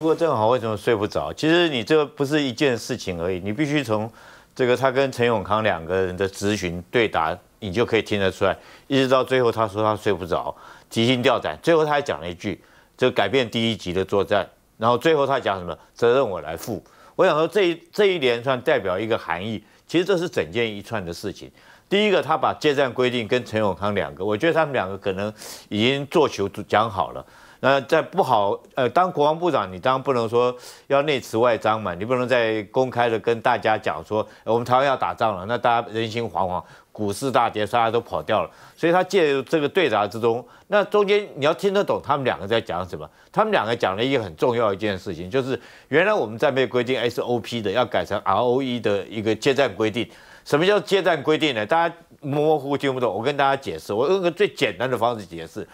不过正好，为什么睡不着？其实你这不是一件事情而已，你必须从这个他跟陈永康两个人的咨询对答，你就可以听得出来。一直到最后，他说他睡不着，提心吊胆。最后他还讲了一句，就改变第一集的作战。然后最后他讲什么？责任我来负。我想说，这一这一连串代表一个含义。其实这是整件一串的事情。第一个，他把借战规定跟陈永康两个，我觉得他们两个可能已经做球讲好了。那在不好，呃，当国防部长，你当然不能说要内慈外张嘛，你不能在公开的跟大家讲说我们台湾要打仗了，那大家人心惶惶，股市大跌，大家都跑掉了。所以他借这个对答之中，那中间你要听得懂他们两个在讲什么？他们两个讲了一个很重要一件事情，就是原来我们在没有规定 SOP 的，要改成 ROE 的一个接战规定。什么叫接战规定呢？大家模糊听不懂，我跟大家解释，我用个最简单的方式解释，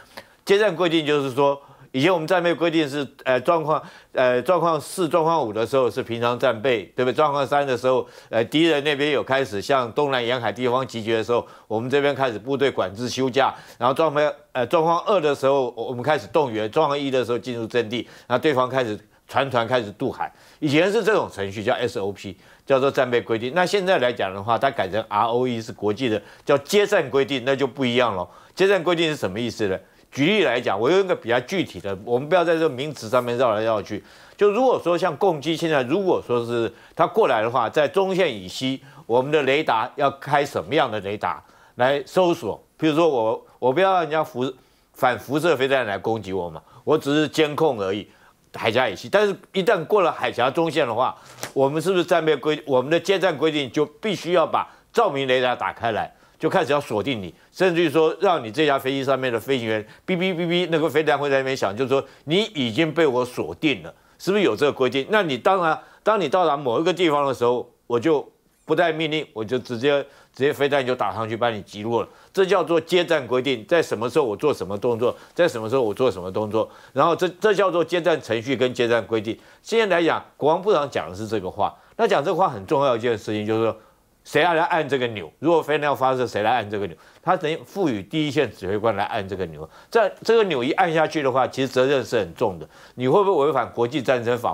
接战规定就是说。以前我们战备规定是，呃，状况，呃，状况四、状况五的时候是平常战备，对不对？状况三的时候，呃，敌人那边有开始向东南沿海地方集结的时候，我们这边开始部队管制休假，然后状况，呃，状况二的时候，我们开始动员，状况一的时候进入阵地，然后对方开始船团开始渡海。以前是这种程序叫 SOP，叫做战备规定。那现在来讲的话，它改成 ROE 是国际的，叫接战规定，那就不一样了。接战规定是什么意思呢？举例来讲，我用一个比较具体的，我们不要在这名词上面绕来绕去。就如果说像攻击，现在如果说是他过来的话，在中线以西，我们的雷达要开什么样的雷达来搜索？比如说我，我不要让人家辐反辐射飞弹来攻击我嘛，我只是监控而已。海峡以西，但是一旦过了海峡中线的话，我们是不是战备规我们的接战规定就必须要把照明雷达打开来？就开始要锁定你，甚至于说让你这架飞机上面的飞行员哔哔哔哔，那个飞弹会在那边想，就是说你已经被我锁定了，是不是有这个规定？那你当然，当你到达某一个地方的时候，我就不带命令，我就直接直接飞弹就打上去把你击落了，这叫做接战规定，在什么时候我做什么动作，在什么时候我做什么动作，然后这这叫做接战程序跟接战规定。现在来讲，国防部长讲的是这个话，那讲这个话很重要一件事情就是说。谁要来按这个钮？如果飞弹要发射，谁来按这个钮？他等于赋予第一线指挥官来按这个钮。这这个钮一按下去的话，其实责任是很重的。你会不会违反国际战争法？